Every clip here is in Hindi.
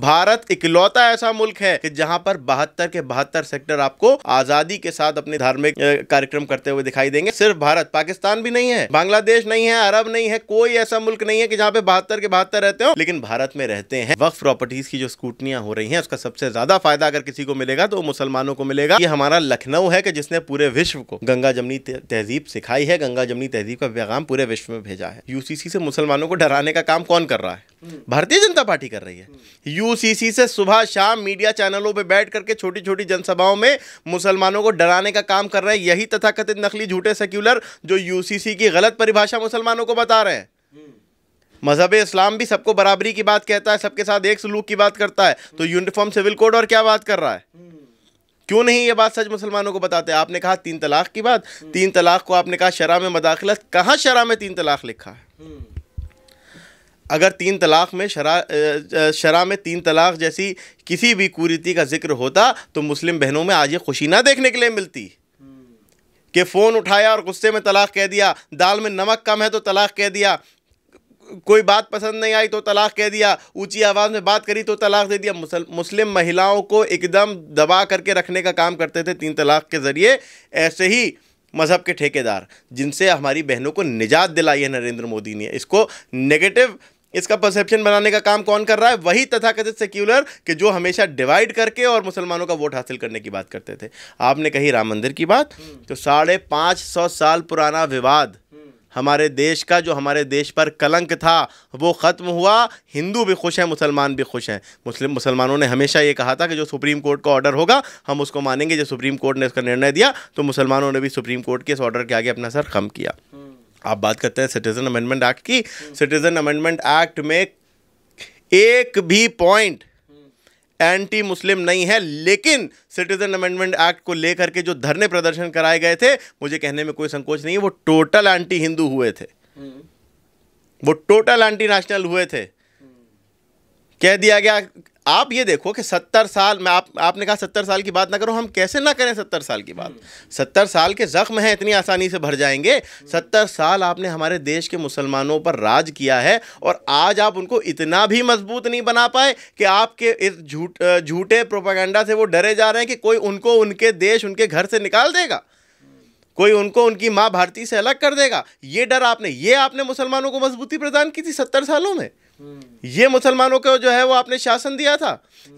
भारत इकलौता ऐसा मुल्क है कि जहां पर बहत्तर के बहत्तर सेक्टर आपको आजादी के साथ अपने धार्मिक कार्यक्रम करते हुए दिखाई देंगे सिर्फ भारत पाकिस्तान भी नहीं है बांग्लादेश नहीं है अरब नहीं है कोई ऐसा मुल्क नहीं है कि जहां पे बहत्तर के बहत्तर रहते हो लेकिन भारत में रहते हैं वक्त प्रॉपर्टीज की जो स्कूटनियां हो रही है उसका सबसे ज्यादा फायदा अगर किसी को मिलेगा तो मुसलमानों को मिलेगा ये हमारा लखनऊ है कि जिसने पूरे विश्व को गंगा जमनी तहजीब सिखाई है गंगा जमनी तहजीब का पैगाम पूरे विश्व में भेजा है यूसीसी से मुसलमानों को डराने का काम कौन कर रहा है भारतीय जनता पार्टी कर रही है यूसीसी से सुबह शाम मीडिया चैनलों पे बैठ करके छोटी छोटी जनसभाओं में मुसलमानों को डराने का काम कर रहे हैं यही तथाकथित नकली झूठे सेक्युलर जो यूसीसी की गलत परिभाषा मुसलमानों को बता रहे हैं मजहब इस्लाम भी सबको बराबरी की बात कहता है सबके साथ एक सलूक की बात करता है तो यूनिफॉर्म सिविल कोड और क्या बात कर रहा है क्यों नहीं ये बात सच मुसलमानों को बताते आपने कहा तीन तलाक की बात तीन तलाक को आपने कहा शराह में मदाखलत कहाँ शरा में तीन तलाक लिखा है अगर तीन तलाक़ में शरा शरा में तीन तलाक़ जैसी किसी भी कुरीति का जिक्र होता तो मुस्लिम बहनों में आज ये खुशी ना देखने के लिए मिलती कि फ़ोन उठाया और गुस्से में तलाक़ कह दिया दाल में नमक कम है तो तलाक़ कह दिया कोई बात पसंद नहीं आई तो तलाक़ कह दिया ऊंची आवाज़ में बात करी तो तलाक़ दे दिया मुस्लिम महिलाओं को एकदम दबा करके रखने का काम करते थे तीन तलाक़ के ज़रिए ऐसे ही मज़हब के ठेकेदार जिनसे हमारी बहनों को निजात दिलाई है नरेंद्र मोदी ने इसको नेगेटिव इसका परसेप्शन बनाने का काम कौन कर रहा है वही तथाकथित सेक्युलर कि जो हमेशा डिवाइड करके और मुसलमानों का वोट हासिल करने की बात करते थे आपने कही राम मंदिर की बात हम्म। तो साढ़े पाँच सौ साल पुराना विवाद हम्म। हमारे देश का जो हमारे देश पर कलंक था वो ख़त्म हुआ हिंदू भी खुश हैं मुसलमान भी खुश हैं मुस्लिम मुसलमानों ने हमेशा ये कहा था कि जो सुप्रीम कोर्ट का ऑर्डर होगा हम उसको मानेंगे जो सुप्रीम कोर्ट ने उसका निर्णय दिया तो मुसलमानों ने भी सुप्रीम कोर्ट के इस ऑर्डर के आगे अपना सर खम किया हम्म। आप बात करते हैं सिटीजन अमेंडमेंट एक्ट की सिटीजन अमेंडमेंट एक्ट में एक भी पॉइंट एंटी मुस्लिम नहीं है लेकिन सिटीजन अमेंडमेंट एक्ट को लेकर के जो धरने प्रदर्शन कराए गए थे मुझे कहने में कोई संकोच नहीं है वो टोटल एंटी हिंदू हुए थे हम्म। वो टोटल एंटी नेशनल हुए थे कह दिया गया आप ये देखो कि सत्तर साल में आप आपने कहा सत्तर साल की बात ना करो हम कैसे ना करें सत्तर साल की बात हम्म। सत्तर साल के ज़ख्म हैं इतनी आसानी से भर जाएंगे सत्तर साल आपने हमारे देश के मुसलमानों पर राज किया है और आज आप उनको इतना भी मजबूत नहीं बना पाए कि आपके इस झूठ झूठे प्रोपागेंडा से वो डरे जा रहे हैं कि कोई उनको उनके देश उनके घर से निकाल देगा कोई उनको उनकी माँ भारती से अलग कर देगा ये डर आपने ये आपने मुसलमानों को मजबूती प्रदान की थी सत्तर सालों में ये मुसलमानों को जो है वो आपने शासन दिया था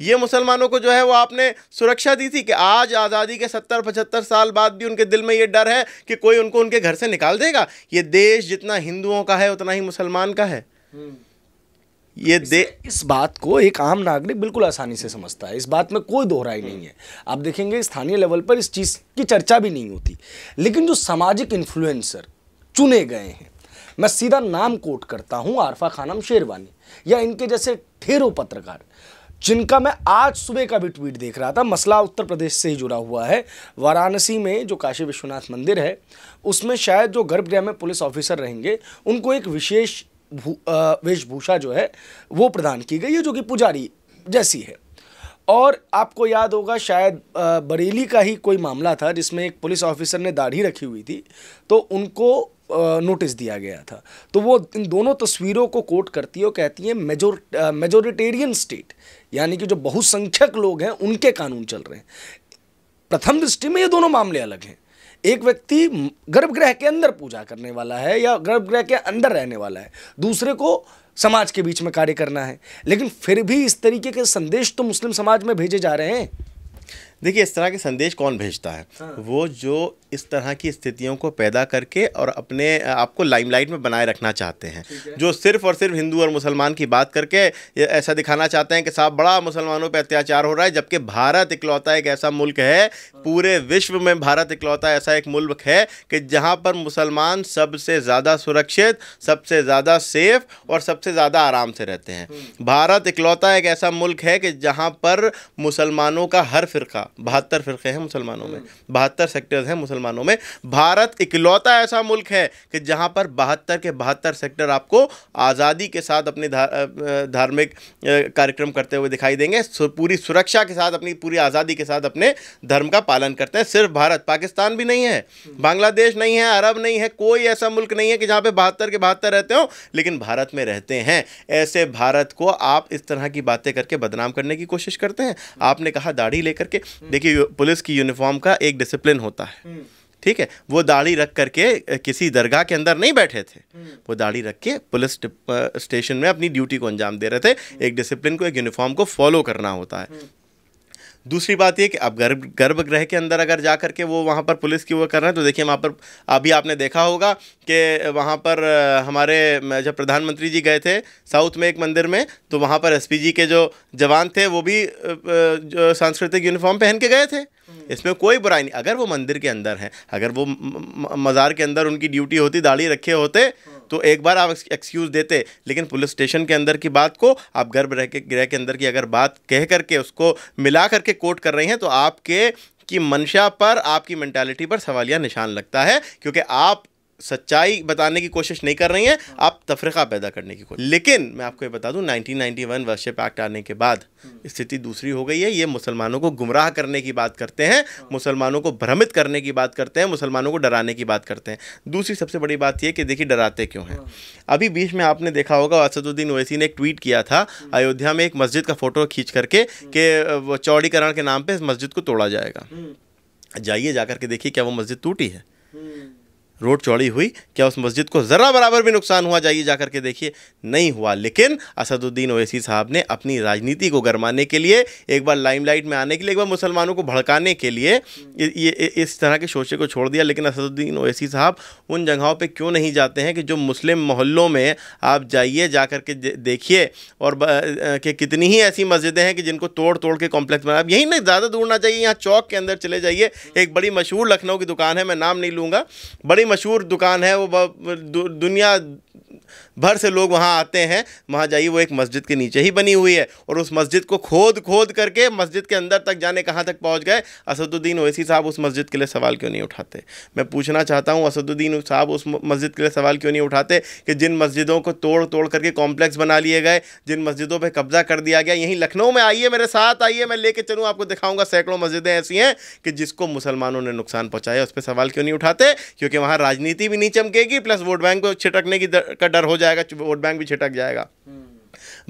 ये मुसलमानों को जो है वो आपने सुरक्षा दी थी कि आज आज़ादी के सत्तर पचहत्तर साल बाद भी उनके दिल में ये डर है कि कोई उनको उनके घर से निकाल देगा ये देश जितना हिंदुओं का है उतना ही मुसलमान का है ये दे इस बात को एक आम नागरिक बिल्कुल आसानी से समझता है इस बात में कोई दोहराई नहीं है आप देखेंगे स्थानीय लेवल पर इस चीज़ की चर्चा भी नहीं होती लेकिन जो सामाजिक इन्फ्लुएंसर चुने गए हैं मैं सीधा नाम कोट करता हूँ आरफा खानम शेरवानी या इनके जैसे ठेरो पत्रकार जिनका मैं आज सुबह का भी ट्वीट देख रहा था मसला उत्तर प्रदेश से ही जुड़ा हुआ है वाराणसी में जो काशी विश्वनाथ मंदिर है उसमें शायद जो गर्भगृह में पुलिस ऑफिसर रहेंगे उनको एक विशेष वेशभूषा जो है वो प्रदान की गई है जो कि पुजारी जैसी है और आपको याद होगा शायद बरेली का ही कोई मामला था जिसमें एक पुलिस ऑफिसर ने दाढ़ी रखी हुई थी तो उनको नोटिस दिया गया था तो वो इन दोनों तस्वीरों को कोट करती है और कहती है मेजोर मेजोरिटेरियन स्टेट यानी कि जो बहुसंख्यक लोग हैं उनके कानून चल रहे हैं प्रथम दृष्टि में ये दोनों मामले अलग हैं एक व्यक्ति गर्भगृह के अंदर पूजा करने वाला है या गर्भगृह के अंदर रहने वाला है दूसरे को समाज के बीच में कार्य करना है लेकिन फिर भी इस तरीके के संदेश तो मुस्लिम समाज में भेजे जा रहे हैं देखिए इस तरह के संदेश कौन भेजता है हाँ। वो जो इस तरह की स्थितियों को पैदा करके और अपने आपको लाइमलाइट में बनाए रखना चाहते हैं है। जो सिर्फ और सिर्फ हिंदू और मुसलमान की बात करके ऐसा दिखाना चाहते हैं कि साहब बड़ा मुसलमानों पर अत्याचार हो रहा है जबकि भारत इकलौता एक ऐसा मुल्क है पूरे विश्व में भारत इकलौता ऐसा एक मुल्क है कि जहाँ पर मुसलमान सबसे ज़्यादा सुरक्षित सबसे ज़्यादा सेफ और सबसे ज़्यादा आराम से रहते हैं हम्म। भारत इकलौता एक ऐसा मुल्क है कि जहाँ पर मुसलमानों का हर फ़िरका बहत्तर फ़िरक़े हैं मुसलमानों में बहत्तर सेक्टर्स हैं मुसलमानों में भारत इकलौता ऐसा मुल्क है कि जहाँ पर बहत्तर के बहत्तर सेक्टर आपको आज़ादी के साथ अपने धार्मिक कार्यक्रम करते हुए दिखाई देंगे पूरी सुरक्षा के साथ अपनी पूरी आज़ादी के साथ अपने धर्म का पालन करते हैं सिर्फ भारत पाकिस्तान भी नहीं है बांग्लादेश नहीं है अरब नहीं है कोई ऐसा मुल्क नहीं है कि जहाँ पर बहत्तर के बहत्तर रहते हो लेकिन भारत में रहते हैं ऐसे भारत को आप इस तरह की बातें करके बदनाम करने की कोशिश करते हैं आपने कहा दाढ़ी लेकर के देखिए पुलिस की यूनिफॉर्म का एक डिसिप्लिन होता है हम्म। ठीक है वो दाढ़ी रख करके किसी दरगाह के अंदर नहीं बैठे थे हम्म। वो दाढ़ी रख के पुलिस स्टेशन में अपनी ड्यूटी को अंजाम दे रहे थे हम्म। एक डिसिप्लिन को एक यूनिफॉर्म को फॉलो करना होता है दूसरी बात ये कि आप गर्भ गर्भगृह के अंदर अगर जा करके वो वहाँ पर पुलिस की वो कर रहे हैं तो देखिए वहाँ पर अभी आपने देखा होगा कि वहाँ पर हमारे जब प्रधानमंत्री जी गए थे साउथ में एक मंदिर में तो वहाँ पर एस जी के जो जवान थे वो भी सांस्कृतिक यूनिफॉर्म पहन के गए थे हम्म। इसमें कोई बुराई नहीं अगर वो मंदिर के अंदर हैं अगर वो मज़ार के अंदर उनकी ड्यूटी होती दाढ़ी रखे होते हम्म। तो एक बार आप एक्सक्यूज़ देते लेकिन पुलिस स्टेशन के अंदर की बात को आप गर्भ रह के गृह के अंदर की अगर बात कह करके उसको मिला करके कोर्ट कर रही हैं तो आपके की मंशा पर आपकी मैंटेलिटी पर सवालिया निशान लगता है क्योंकि आप सच्चाई बताने की कोशिश नहीं कर रही हैं हाँ। आप तफरीका पैदा करने की कोशिश लेकिन मैं आपको ये बता दूं 1991 वर्शिप एक्ट आने के बाद हम्म। स्थिति दूसरी हो गई है ये मुसलमानों को गुमराह करने की बात करते हैं हाँ। मुसलमानों को भ्रमित करने की बात करते हैं मुसलमानों को डराने की बात करते हैं दूसरी सबसे बड़ी बात यह कि देखिए डराते क्यों हैं हाँ। अभी बीच में आपने देखा होगा असदुद्दीन ओवैसी ने एक ट्वीट किया था हम्म। अयोध्या में एक मस्जिद का फ़ोटो खींच करके हम्म। कि चौड़ीकरण के नाम पर इस मस्जिद को तोड़ा जाएगा जाइए जाकर के देखिए क्या वो मस्जिद टूटी है रोड चौड़ी हुई क्या उस मस्जिद को ज़रा बराबर भी नुकसान हुआ जाइए जाकर के देखिए नहीं हुआ लेकिन असदुद्दीन ओवैसी साहब ने अपनी राजनीति को गरमाने के लिए एक बार लाइमलाइट में आने के लिए एक बार मुसलमानों को भड़काने के लिए ये इस तरह के शोशे को छोड़ दिया लेकिन असदुद्दीन ओवैसी साहब उन जगहों पर क्यों नहीं जाते हैं कि जो मुस्लिम मोहल्लों में आप जाइए जा कर के देखिए और कि कितनी ही ऐसी मस्जिदें हैं कि जिनको तोड़ तोड़ के कॉम्प्लेक्स बना यहीं नहीं ज़्यादा दूर ना जाइए यहाँ चौक के अंदर चले जाइए एक बड़ी मशहूर लखनऊ की दुकान है मैं नाम नहीं लूँगा बड़ी बड़ी मशहूर दुकान है वो दुनिया भर से लोग वहाँ आते हैं वहाँ जाइए वो एक मस्जिद के नीचे ही बनी हुई है और उस मस्जिद को खोद खोद करके मस्जिद के अंदर तक जाने कहाँ तक पहुँच गए असदुद्दीन ओवैसी साहब उस मस्जिद के लिए सवाल क्यों नहीं उठाते मैं पूछना चाहता हूँ असदुद्दीन साहब उस मस्जिद के लिए सवाल क्यों नहीं उठाते कि जिन मस्जिदों को तोड़ तोड़ करके कॉम्प्लेक्स बना लिए गए जिन मस्जिदों पर कब्जा कर दिया गया यहीं लखनऊ में आइए मेरे साथ आइए मैं लेके चलूँ आपको दिखाऊंगा सैकड़ों मस्जिदें ऐसी हैं कि जिसको मुसलमानों ने नुकसान पहुँचाया उस पर सवाल क्यों नहीं उठाते क्योंकि वहाँ राजनीति भी नहीं चमकेगी प्लस वोट बैंक को छिटकने की कट डर हो जाएगा वोट बैंक भी छिटक जाएगा हम्म।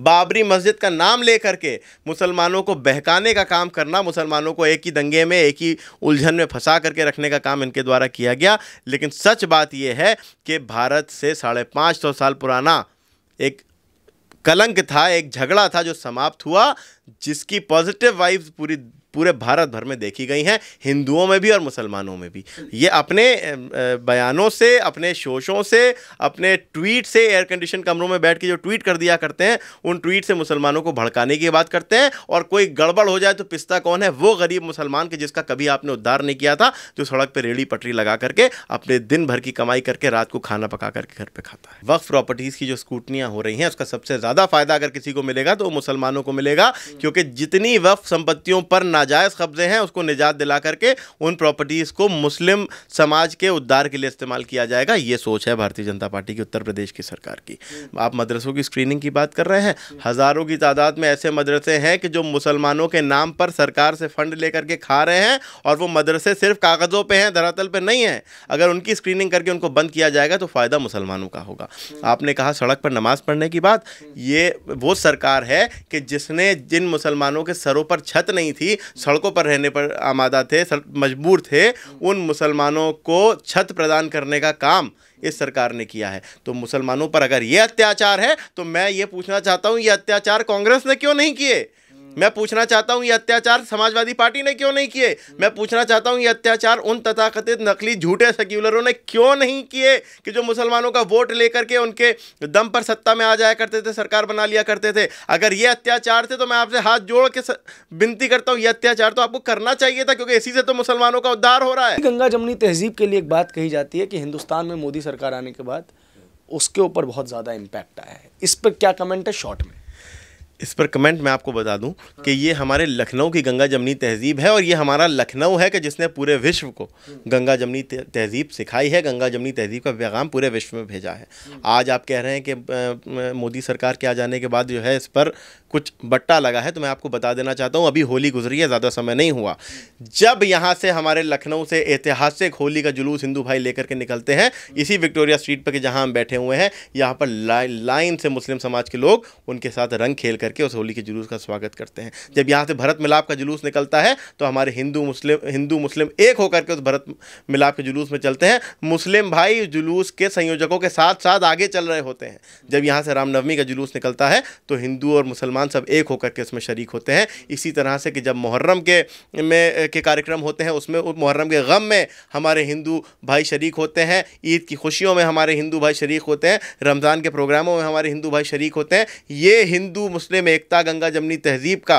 बाबरी मस्जिद का नाम ले करके मुसलमानों को बहकाने का काम करना मुसलमानों को एक ही दंगे में एक ही उलझन में फंसा करके रखने का काम इनके द्वारा किया गया लेकिन सच बात यह है कि भारत से साढ़े पाँच सौ साल पुराना एक कलंक था एक झगड़ा था जो समाप्त हुआ जिसकी पॉजिटिव वाइब्स पूरी पूरे भारत भर में देखी गई हैं हिंदुओं में भी और मुसलमानों में भी ये अपने बयानों से अपने शोशों से अपने ट्वीट से एयर कंडीशन कमरों में बैठ के जो ट्वीट कर दिया करते हैं उन ट्वीट से मुसलमानों को भड़काने की बात करते हैं और कोई गड़बड़ हो जाए तो पिस्ता कौन है वो गरीब मुसलमान के जिसका कभी आपने उद्धार नहीं किया था जो सड़क पर रेड़ी पटरी लगा करके अपने दिन भर की कमाई करके रात को खाना पका करके घर पर खाता है वक्त प्रॉपर्टीज़ की जो स्कूटनियाँ हो रही हैं उसका सबसे ज़्यादा फायदा अगर किसी को मिलेगा तो मुसलमानों को मिलेगा क्योंकि जितनी वक्फ संपत्तियों पर ना नाजायज़ कब्ज़े हैं उसको निजात दिला करके उन प्रॉपर्टीज़ को मुस्लिम समाज के उद्धार के लिए इस्तेमाल किया जाएगा ये सोच है भारतीय जनता पार्टी की उत्तर प्रदेश की सरकार की आप मदरसों की स्क्रीनिंग की बात कर रहे हैं हज़ारों की तादाद में ऐसे मदरसे हैं कि जो मुसलमानों के नाम पर सरकार से फ़ंड लेकर के खा रहे हैं और वो मदरसे सिर्फ कागज़ों पर हैं धरातल पर नहीं हैं अगर उनकी स्क्रीनिंग करके उनको बंद किया जाएगा तो फ़ायदा मुसलमानों का होगा आपने कहा सड़क पर नमाज़ पढ़ने की बात ये वो सरकार है कि जिसने जिन मुसलमानों के सरों पर छत नहीं थी सड़कों पर रहने पर आमादा थे मजबूर थे उन मुसलमानों को छत प्रदान करने का काम इस सरकार ने किया है तो मुसलमानों पर अगर ये अत्याचार है तो मैं ये पूछना चाहता हूँ ये अत्याचार कांग्रेस ने क्यों नहीं किए मैं पूछना चाहता हूँ ये अत्याचार समाजवादी पार्टी ने क्यों नहीं किए मैं पूछना चाहता हूँ ये अत्याचार उन तथाकथित नकली झूठे सेक्युलरों ने क्यों नहीं किए कि जो मुसलमानों का वोट लेकर के उनके दम पर सत्ता में आ जाया करते थे सरकार बना लिया करते थे अगर ये अत्याचार थे तो मैं आपसे हाथ जोड़ के विनती करता हूँ ये अत्याचार तो आपको करना चाहिए था क्योंकि इसी से तो मुसलमानों का उद्धार हो रहा है गंगा जमनी तहजीब के लिए एक बात कही जाती है कि हिंदुस्तान में मोदी सरकार आने के बाद उसके ऊपर बहुत ज़्यादा इम्पैक्ट आया है इस पर क्या कमेंट है शॉर्ट में इस पर कमेंट मैं आपको बता दूं कि ये हमारे लखनऊ की गंगा जमनी तहजीब है और ये हमारा लखनऊ है कि जिसने पूरे विश्व को गंगा जमनी तहजीब सिखाई है गंगा जमनी तहजीब का पैगाम पूरे विश्व में भेजा है आज आप कह रहे हैं कि मोदी सरकार के आ जाने के बाद जो है इस पर कुछ बट्टा लगा है तो मैं आपको बता देना चाहता हूँ अभी होली गुजरी है ज़्यादा समय नहीं हुआ जब यहाँ से हमारे लखनऊ से ऐतिहासिक होली का जुलूस हिंदू भाई लेकर के निकलते हैं इसी विक्टोरिया स्ट्रीट पर जहाँ हम बैठे हुए हैं यहाँ पर लाइन से मुस्लिम समाज के लोग उनके साथ रंग खेल करके करके उस होली के जुलूस का स्वागत करते हैं जब यहाँ से भरत मिलाप का जुलूस निकलता है तो हमारे हिंदू मुस्लिम हिंदू मुस्लिम एक होकर के उस भरत मिलाप के जुलूस में चलते हैं मुस्लिम भाई जुलूस के संयोजकों के साथ साथ आगे चल रहे होते हैं जब यहाँ से रामनवमी का जुलूस निकलता है तो हिंदू और मुसलमान सब एक होकर के उसमें शरीक होते हैं इसी तरह से कि जब मुहर्रम के में के कार्यक्रम होते हैं उसमें मुहर्रम के गम में हमारे हिंदू भाई शरीक होते हैं ईद की खुशियों में हमारे हिंदू भाई शरीक होते हैं रमज़ान के प्रोग्रामों में हमारे हिंदू भाई शरीक होते हैं ये हिंदू मुस्लिम दूसरे में एकता गंगा जमनी तहजीब का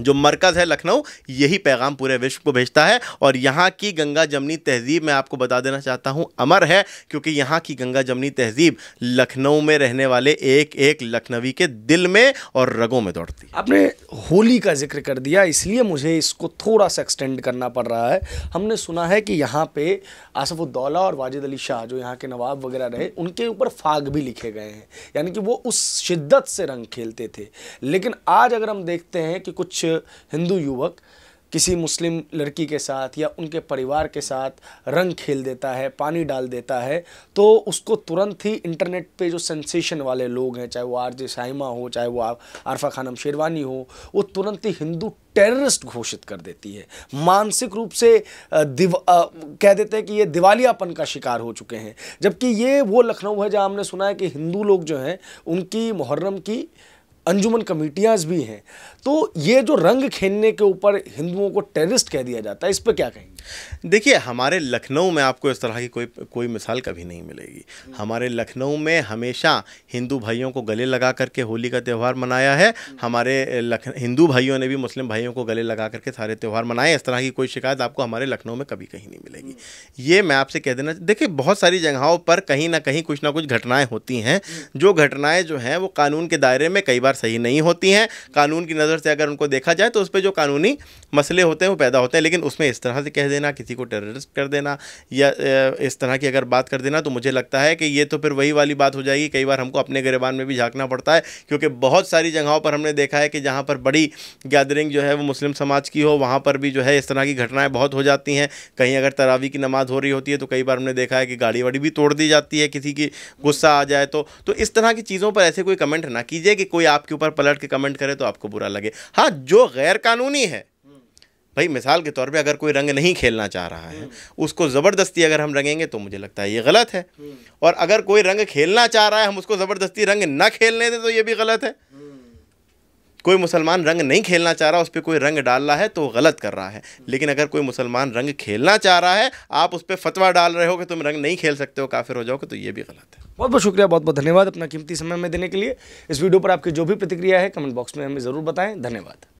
जो मरकज़ है लखनऊ यही पैगाम पूरे विश्व को भेजता है और यहाँ की गंगा जमनी तहजीब मैं आपको बता देना चाहता हूँ अमर है क्योंकि यहाँ की गंगा जमनी तहजीब लखनऊ में रहने वाले एक एक लखनवी के दिल में और रगों में दौड़ती आपने होली का जिक्र कर दिया इसलिए मुझे इसको थोड़ा सा एक्सटेंड करना पड़ रहा है हमने सुना है कि यहाँ पे आसफ़ुद्दौला और वाजिद अली शाह जो यहाँ के नवाब वगैरह रहे उनके ऊपर फाग भी लिखे गए हैं यानी कि वो उस शिद्दत से रंग खेलते थे लेकिन आज अगर हम देखते हैं कि कुछ कुछ हिंदू युवक किसी मुस्लिम लड़की के साथ या उनके परिवार के साथ रंग खेल देता है पानी डाल देता है तो उसको तुरंत ही इंटरनेट पे जो सेंसेशन वाले लोग हैं चाहे वो आर जे साइमा हो चाहे वो आरफा खानम शेरवानी हो वो तुरंत ही हिंदू टेररिस्ट घोषित कर देती है मानसिक रूप से दिव आ, कह देते हैं कि ये दिवालियापन का शिकार हो चुके हैं जबकि ये वो लखनऊ है जहाँ हमने सुना है कि हिंदू लोग जो हैं उनकी मुहर्रम की अंजुमन कमेटियाज़ भी हैं तो ये जो रंग खेलने के ऊपर हिंदुओं को टेररिस्ट कह दिया जाता है इस पर क्या कहेंगे देखिए हमारे लखनऊ में आपको इस तरह की कोई कोई मिसाल कभी नहीं मिलेगी हमारे लखनऊ में हमेशा हिंदू भाइयों को गले लगा करके होली का त्यौहार मनाया है हमारे लख हिंदू भाइयों ने भी मुस्लिम भाइयों को गले लगा करके सारे त्यौहार मनाए इस तरह की कोई शिकायत आपको हमारे लखनऊ में कभी कहीं नहीं मिलेगी ये मैं आपसे कह देना देखिए बहुत सारी जगहों पर कहीं ना कहीं कुछ ना कुछ घटनाएँ होती हैं जो घटनाएँ जो हैं वो कानून के दायरे में कई बार बार सही नहीं होती हैं कानून की नज़र से अगर उनको देखा जाए तो उस पर जो कानूनी मसले होते हैं वो पैदा होते हैं लेकिन उसमें इस तरह से कह देना किसी को टेररिस्ट कर देना या इस तरह की अगर बात कर देना तो मुझे लगता है कि ये तो फिर वही वाली बात हो जाएगी कई बार हमको अपने गिरबान में भी झाँकना पड़ता है क्योंकि बहुत सारी जगहों पर हमने देखा है कि जहाँ पर बड़ी गैदरिंग जो है वो मुस्लिम समाज की हो वहाँ पर भी जो है इस तरह की घटनाएँ बहुत हो जाती हैं कहीं अगर तरावी की नमाज हो रही होती है तो कई बार हमने देखा है कि गाड़ी वाड़ी भी तोड़ दी जाती है किसी की गुस्सा आ जाए तो, तो इस तरह की चीज़ों पर ऐसे कोई कमेंट ना कीजिए कि कोई आप आपके ऊपर पलट के कमेंट करे तो आपको बुरा लगे हाँ जो गैर कानूनी है भाई मिसाल के तौर पे अगर कोई रंग नहीं खेलना चाह रहा है उसको ज़बरदस्ती अगर हम रंगेंगे तो मुझे लगता है ये गलत है और अगर कोई रंग खेलना चाह रहा है हम उसको ज़बरदस्ती रंग ना खेलने दें तो ये भी गलत है कोई मुसलमान रंग नहीं खेलना चाह रहा उस पर कोई रंग डाल रहा है तो गलत कर रहा है लेकिन अगर कोई मुसलमान रंग खेलना चाह रहा है आप उस पर फतवा डाल रहे हो कि तुम रंग नहीं खेल सकते हो काफिर हो जाओगे तो ये भी गलत है बहुत बहुत शुक्रिया बहुत बहुत धन्यवाद अपना कीमती समय में देने के लिए इस वीडियो पर आपकी जो भी प्रतिक्रिया है कमेंट बॉक्स में हमें ज़रूर बताएं धन्यवाद